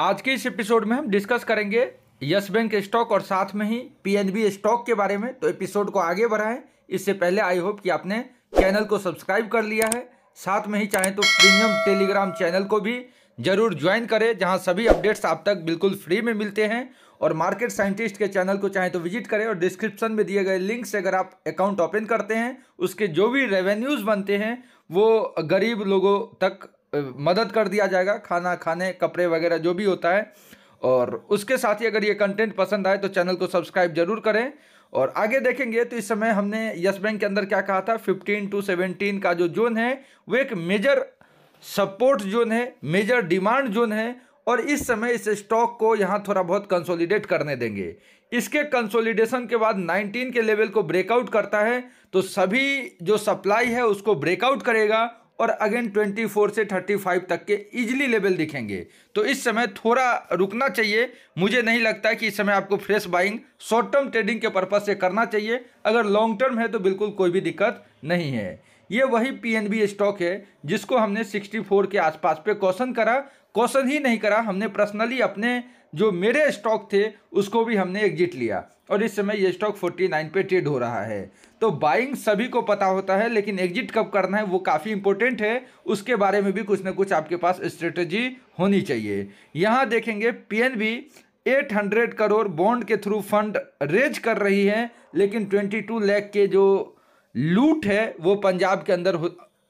आज के इस एपिसोड में हम डिस्कस करेंगे यस बैंक स्टॉक और साथ में ही पीएनबी स्टॉक के बारे में तो एपिसोड को आगे बढ़ाएं इससे पहले आई होप कि आपने चैनल को सब्सक्राइब कर लिया है साथ में ही चाहें तो प्रीमियम टेलीग्राम चैनल को भी जरूर ज्वाइन करें जहां सभी अपडेट्स आप तक बिल्कुल फ्री में मिलते हैं और मार्केट साइंटिस्ट के चैनल को चाहें तो विजिट करें और डिस्क्रिप्शन में दिए गए लिंक से अगर आप अकाउंट ओपन करते हैं उसके जो भी रेवेन्यूज़ बनते हैं वो गरीब लोगों तक मदद कर दिया जाएगा खाना खाने कपड़े वगैरह जो भी होता है और उसके साथ ही अगर ये कंटेंट पसंद आए तो चैनल को सब्सक्राइब जरूर करें और आगे देखेंगे तो इस समय हमने यस बैंक के अंदर क्या कहा था 15 टू 17 का जो जोन है वो एक मेजर सपोर्ट जोन है मेजर डिमांड जोन है और इस समय इस स्टॉक को यहाँ थोड़ा बहुत कंसोलिडेट करने देंगे इसके कंसोलिडेशन के बाद 19 के लेवल को ब्रेकआउट करता है तो सभी जो सप्लाई है उसको ब्रेकआउट करेगा और अगेन 24 से 35 तक के इजली लेवल दिखेंगे तो इस समय थोड़ा रुकना चाहिए मुझे नहीं लगता कि इस समय आपको fresh buying short term trading के पर्पज़ से करना चाहिए अगर लॉन्ग टर्म है तो बिल्कुल कोई भी दिक्कत नहीं है ये वही पीएनबी स्टॉक है जिसको हमने 64 के आसपास पे क्वेश्चन करा क्वेश्चन ही नहीं करा हमने पर्सनली अपने जो मेरे स्टॉक थे उसको भी हमने एग्जिट लिया और इस समय ये स्टॉक 49 पे ट्रेड हो रहा है तो बाइंग सभी को पता होता है लेकिन एग्जिट कब करना है वो काफ़ी इंपॉर्टेंट है उसके बारे में भी कुछ ना कुछ आपके पास स्ट्रेटजी होनी चाहिए यहाँ देखेंगे पीएनबी 800 करोड़ बॉन्ड के थ्रू फंड रेज कर रही है लेकिन 22 लाख के जो लूट है वो पंजाब के अंदर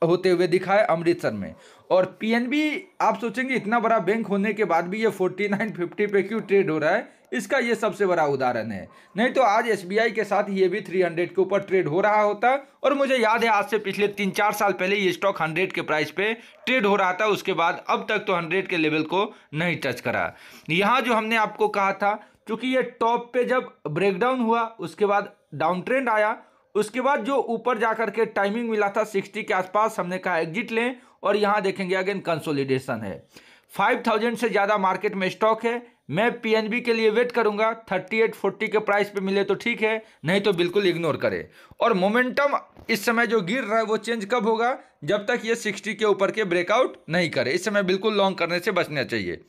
होते हुए दिखा है अमृतसर में और पीएनबी आप सोचेंगे इतना बड़ा बैंक होने के बाद भी ये 4950 पे क्यों ट्रेड हो रहा है इसका ये सबसे बड़ा उदाहरण है नहीं तो आज एसबीआई के साथ ये भी 300 के ऊपर ट्रेड हो रहा होता और मुझे याद है आज से पिछले तीन चार साल पहले ये स्टॉक 100 के प्राइस पे ट्रेड हो रहा था उसके बाद अब तक तो हंड्रेड के लेवल को नहीं टच करा यहाँ जो हमने आपको कहा था क्योंकि ये टॉप पे जब ब्रेकडाउन हुआ उसके बाद डाउन ट्रेंड आया उसके बाद जो ऊपर जाकर के टाइमिंग मिला था सिक्सटी के आसपास हमने कहा एग्जिट लें और यहाँ देखेंगे अगेन कंसोलिडेशन है फाइव थाउजेंड से ज़्यादा मार्केट में स्टॉक है मैं पीएनबी के लिए वेट करूंगा थर्टी एट फोर्टी के प्राइस पे मिले तो ठीक है नहीं तो बिल्कुल इग्नोर करें और मोमेंटम इस समय जो गिर रहा है वो चेंज कब होगा जब तक ये सिक्सटी के ऊपर के ब्रेकआउट नहीं करे इस समय बिल्कुल लॉन्ग करने से बचना चाहिए